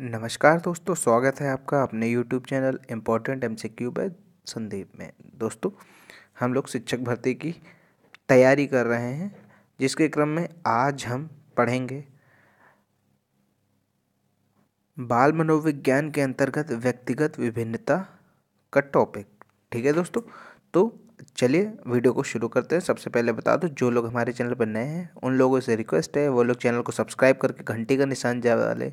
नमस्कार दोस्तों स्वागत है आपका अपने YouTube channel important M C Q Sandeep में दोस्तों हम लोग शिक्षक भर्ती की तैयारी कर रहे हैं जिसके क्रम में आज हम पढ़ेंगे बाल मनोविज्ञान के अंतर्गत व्यक्तिगत विभिन्नता का टॉपिक ठीक है दोस्तों तो चलिए वीडियो को शुरू करते हैं सबसे पहले बता दो जो लोग हमारे चैनल पर नए हैं उन लोगों से रिक्वेस्ट है वो लोग चैनल को सब्सक्राइब करके घंटी का निशान जा वाले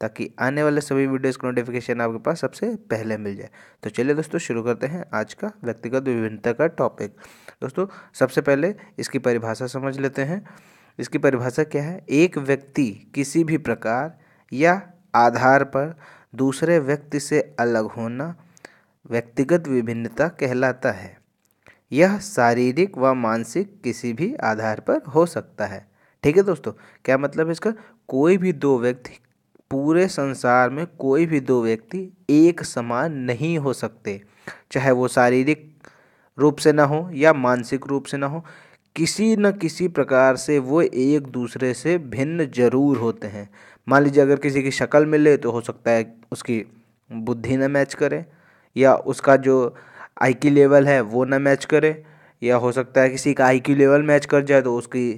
ताकि आने वाले सभी वीडियोस का नोटिफिकेशन आपके पास सबसे पहले मिल जाए तो चलिए दोस्तों शुरू करते हैं आज का व्यक्तिगत विभिन्नता का टॉपिक दोस्तों सबसे पहले इसकी परिभाषा समझ लेते हैं इसकी परिभाषा क्या है एक व्यक्ति किसी भी प्रकार या आधार पर दूसरे व्यक्ति से अलग होना व्यक्तिगत विभिन्नता कहलाता है यह शारीरिक व मानसिक किसी भी आधार पर हो सकता है ठीक है दोस्तों क्या मतलब इसका कोई भी दो व्यक्ति पूरे संसार में कोई भी दो व्यक्ति एक समान नहीं हो सकते चाहे वो शारीरिक रूप से ना हो या मानसिक रूप से ना हो किसी न किसी प्रकार से वो एक दूसरे से भिन्न जरूर होते हैं मान लीजिए अगर किसी की शक्ल मिले तो हो सकता है उसकी बुद्धि ना मैच करे या उसका जो आई की लेवल है वो ना मैच करे या हो सकता है किसी का आई की लेवल मैच कर जाए तो उसकी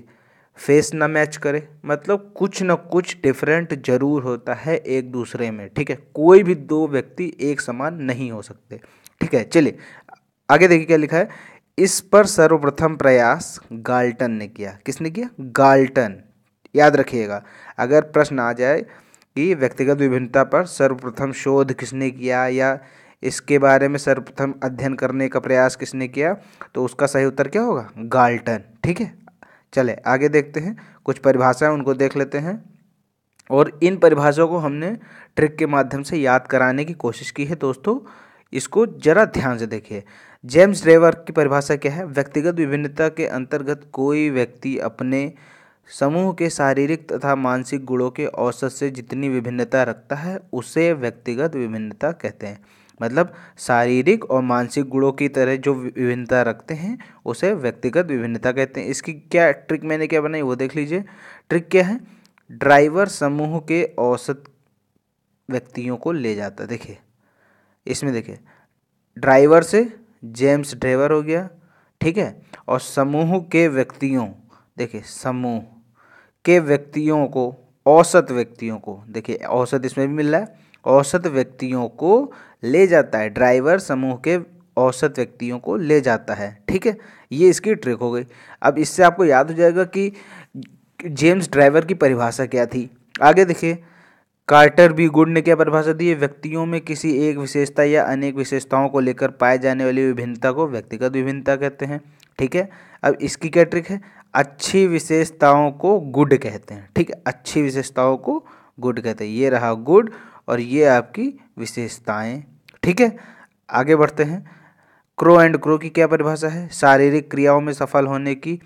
फेस ना मैच करे मतलब कुछ ना कुछ डिफरेंट ज़रूर होता है एक दूसरे में ठीक है कोई भी दो व्यक्ति एक समान नहीं हो सकते ठीक है चलिए आगे देखिए क्या लिखा है इस पर सर्वप्रथम प्रयास गाल्टन ने किया किसने किया गाल्टन याद रखिएगा अगर प्रश्न आ जाए कि व्यक्तिगत विभिन्नता पर सर्वप्रथम शोध किसने किया या इसके बारे में सर्वप्रथम अध्ययन करने का प्रयास किसने किया तो उसका सही उत्तर क्या होगा गाल्टन ठीक है चले आगे देखते हैं कुछ परिभाषाएं उनको देख लेते हैं और इन परिभाषाओं को हमने ट्रिक के माध्यम से याद कराने की कोशिश की है दोस्तों इसको जरा ध्यान से देखिए जेम्स ड्रेवर की परिभाषा क्या है व्यक्तिगत विभिन्नता के अंतर्गत कोई व्यक्ति अपने समूह के शारीरिक तथा मानसिक गुणों के औसत से जितनी विभिन्नता रखता है उसे व्यक्तिगत विभिन्नता कहते हैं मतलब शारीरिक और मानसिक गुणों की तरह जो विभिन्नता रखते हैं उसे व्यक्तिगत विभिन्नता कहते हैं इसकी क्या ट्रिक मैंने क्या बनाई वो देख लीजिए ट्रिक क्या है ड्राइवर समूह के औसत व्यक्तियों को ले जाता देखिए इसमें देखिए ड्राइवर से जेम्स ड्राइवर हो गया ठीक है और समूह के व्यक्तियों देखिए समूह के व्यक्तियों को औसत व्यक्तियों को देखिए औसत इसमें भी मिल रहा है औसत व्यक्तियों को ले जाता है ड्राइवर समूह के औसत व्यक्तियों को ले जाता है ठीक है ये इसकी ट्रिक हो गई अब इससे आपको याद हो जाएगा कि जेम्स ड्राइवर की परिभाषा क्या थी आगे देखिए कार्टर बी गुड ने क्या परिभाषा दी है व्यक्तियों में किसी एक विशेषता या अनेक विशेषताओं को लेकर पाए जाने वाली विभिन्नता को व्यक्तिगत विभिन्नता कहते हैं ठीक है अब इसकी क्या ट्रिक है अच्छी विशेषताओं को गुड कहते हैं ठीक है अच्छी विशेषताओं को गुड कहते हैं ये रहा गुड और ये आपकी विशेषताएं ठीक है आगे बढ़ते हैं क्रो एंड क्रो की क्या परिभाषा है शारीरिक क्रियाओं में सफल होने की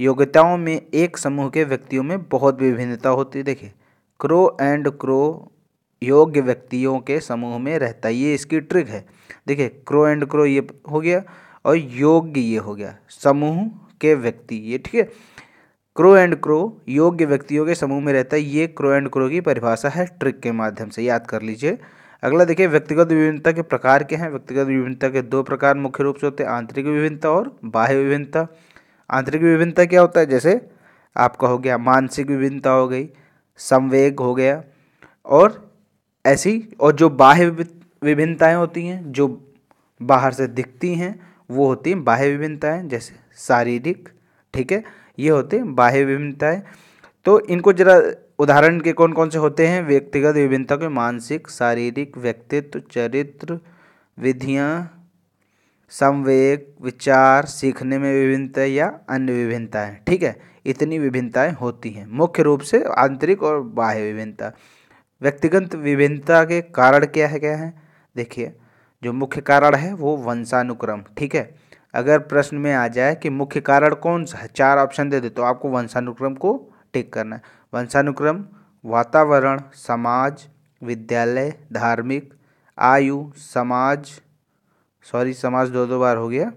योग्यताओं में एक समूह के व्यक्तियों में बहुत विभिन्नता होती है देखिए क्रो एंड क्रो योग्य व्यक्तियों के समूह में रहता है ये इसकी ट्रिक है देखिए क्रो एंड क्रो ये हो गया और योग्य ये हो गया समूह के व्यक्ति ये ठीक है क्रो एंड क्रो योग्य व्यक्तियों के समूह में रहता है ये क्रो एंड क्रो की परिभाषा है ट्रिक के माध्यम से याद कर लीजिए अगला देखिए व्यक्तिगत विभिन्नता के प्रकार के हैं व्यक्तिगत विभिन्नता के दो प्रकार मुख्य रूप से होते हैं आंतरिक विभिन्नता और बाह्य विभिन्नता आंतरिक विभिन्नता क्या होता है जैसे आपका हो गया मानसिक विभिन्नता हो गई संवेग हो गया और ऐसी और जो बाह्य विभिन्नताएँ होती हैं जो बाहर से दिखती हैं वो होती हैं बाह्य विभिन्नताएँ जैसे शारीरिक ठीक है ये होते बाह्य विभिन्नताएँ तो इनको जरा उदाहरण के कौन कौन से होते हैं व्यक्तिगत विभिन्नता के मानसिक शारीरिक व्यक्तित्व चरित्र विधियाँ संवेग विचार सीखने में विभिन्नता या अन्य विभिन्नताएँ ठीक है इतनी विभिन्नताएँ होती हैं मुख्य रूप से आंतरिक और बाह्य विभिन्नता व्यक्तिगत विभिन्नता के कारण क्या है क्या है देखिए जो मुख्य कारण है वो वंशानुक्रम ठीक है अगर प्रश्न में आ जाए कि मुख्य कारण कौन सा है चार ऑप्शन दे दे तो आपको वंशानुक्रम को टिक करना है वंशानुक्रम वातावरण समाज विद्यालय धार्मिक आयु समाज सॉरी समाज दो दो बार हो गया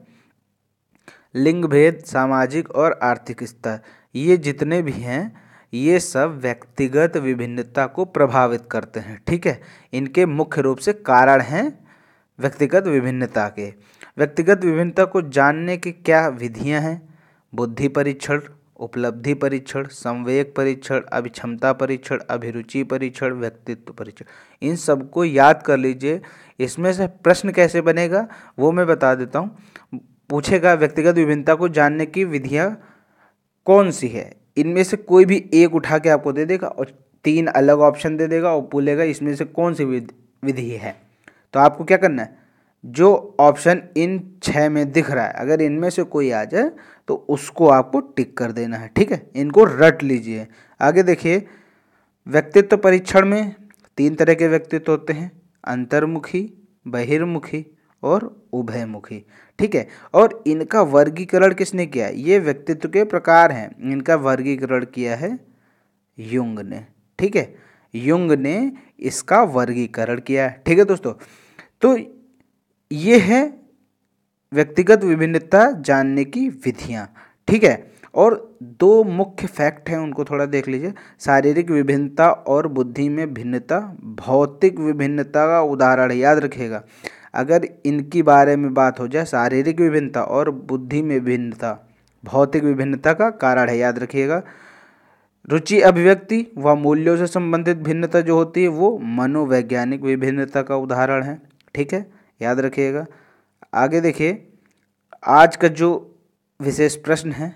लिंग भेद सामाजिक और आर्थिक स्तर ये जितने भी हैं ये सब व्यक्तिगत विभिन्नता को प्रभावित करते हैं ठीक है इनके मुख्य रूप से कारण हैं व्यक्तिगत विभिन्नता के व्यक्तिगत विभिन्नता को जानने की क्या विधियाँ हैं बुद्धि परीक्षण उपलब्धि परीक्षण संवेग परीक्षण अभिक्षमता परीक्षण अभिरुचि परीक्षण व्यक्तित्व परीक्षण इन सबको याद कर लीजिए इसमें से प्रश्न कैसे बनेगा वो मैं बता देता हूँ पूछेगा व्यक्तिगत विभिन्नता को जानने की विधियाँ कौन सी है इनमें से कोई भी एक उठा के आपको दे देगा और तीन अलग ऑप्शन दे देगा और बोलेगा इसमें से कौन सी विधि है तो आपको क्या करना है जो ऑप्शन इन छः में दिख रहा है अगर इनमें से कोई आ जाए तो उसको आपको टिक कर देना है ठीक है इनको रट लीजिए आगे देखिए व्यक्तित्व परीक्षण में तीन तरह के व्यक्तित्व होते हैं अंतर्मुखी बहिर्मुखी और उभयमुखी ठीक है और इनका वर्गीकरण किसने किया है ये व्यक्तित्व के प्रकार हैं इनका वर्गीकरण किया है युंग ने ठीक है युंग ने इसका वर्गीकरण किया है ठीक है दोस्तों तो ये है व्यक्तिगत विभिन्नता जानने की विधियाँ ठीक है और दो मुख्य फैक्ट हैं उनको थोड़ा देख लीजिए शारीरिक विभिन्नता और बुद्धि में भिन्नता भौतिक विभिन्नता का उदाहरण याद रखिएगा अगर इनकी बारे में बात हो जाए शारीरिक विभिन्नता और बुद्धि में भिन्नता भौतिक विभिन्नता का कारण है याद रखिएगा रुचि अभिव्यक्ति व मूल्यों से संबंधित भिन्नता जो होती है वो मनोवैज्ञानिक विभिन्नता का उदाहरण है ठीक है याद रखिएगा आगे देखिए आज का जो विशेष प्रश्न है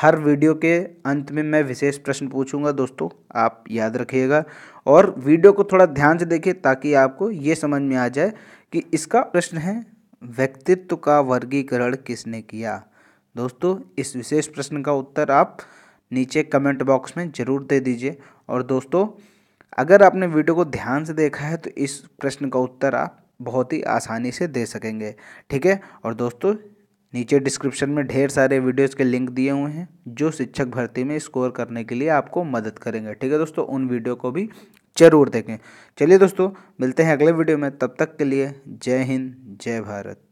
हर वीडियो के अंत में मैं विशेष प्रश्न पूछूंगा दोस्तों आप याद रखिएगा और वीडियो को थोड़ा ध्यान से देखिए ताकि आपको ये समझ में आ जाए कि इसका प्रश्न है व्यक्तित्व का वर्गीकरण किसने किया दोस्तों इस विशेष प्रश्न का उत्तर आप नीचे कमेंट बॉक्स में ज़रूर दे दीजिए और दोस्तों अगर आपने वीडियो को ध्यान से देखा है तो इस प्रश्न का उत्तर आप बहुत ही आसानी से दे सकेंगे ठीक है और दोस्तों नीचे डिस्क्रिप्शन में ढेर सारे वीडियोस के लिंक दिए हुए हैं जो शिक्षक भर्ती में स्कोर करने के लिए आपको मदद करेंगे ठीक है दोस्तों उन वीडियो को भी जरूर देखें चलिए दोस्तों मिलते हैं अगले वीडियो में तब तक के लिए जय हिंद जय भारत